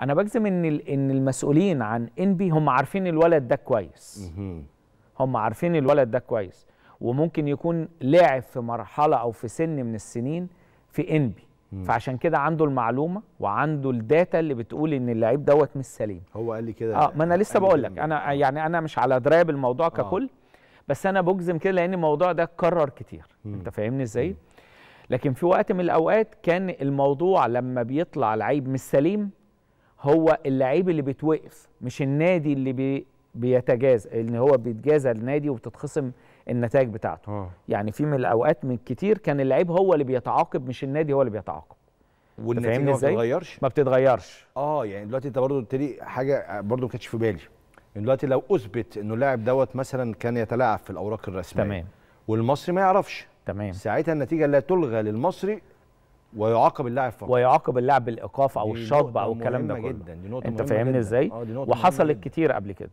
انا بجزم ان ان المسؤولين عن انبي هم عارفين الولد ده كويس هم عارفين الولد ده كويس وممكن يكون لاعب في مرحله او في سن من السنين في انبي فعشان كده عنده المعلومه وعنده الداتا اللي بتقول ان اللعيب دوت مش سليم هو قال لي كده اه ما انا لسه بقول لك انا يعني انا مش على درايه بالموضوع آه. ككل بس انا بجزم كده لان الموضوع ده اتكرر كتير مم. انت فاهمني ازاي لكن في وقت من الاوقات كان الموضوع لما بيطلع لعيب مش سليم هو اللعيب اللي بيتوقف مش النادي اللي بي بيتجاز ان هو بيتجازى النادي وبتتخصم النتائج بتاعته أوه. يعني في من الاوقات من كتير كان اللعيب هو اللي بيتعاقب مش النادي هو اللي بيتعاقب والنتيجه ما بتتغيرش ما بتتغيرش اه يعني دلوقتي انت برضه قلت لي حاجه برضه ما كانتش في بالي دلوقتي لو اثبت انه اللاعب دوت مثلا كان يتلاعب في الاوراق الرسميه تمام والمصري ما يعرفش تمام ساعتها النتيجه لا تلغى للمصري ويعاقب اللاعب فقط ويعاقب اللاعب بالايقاف او الشطب او الكلام ده كله جدا. دي نقطة انت فاهمني ازاي آه، وحصلت كتير قبل كده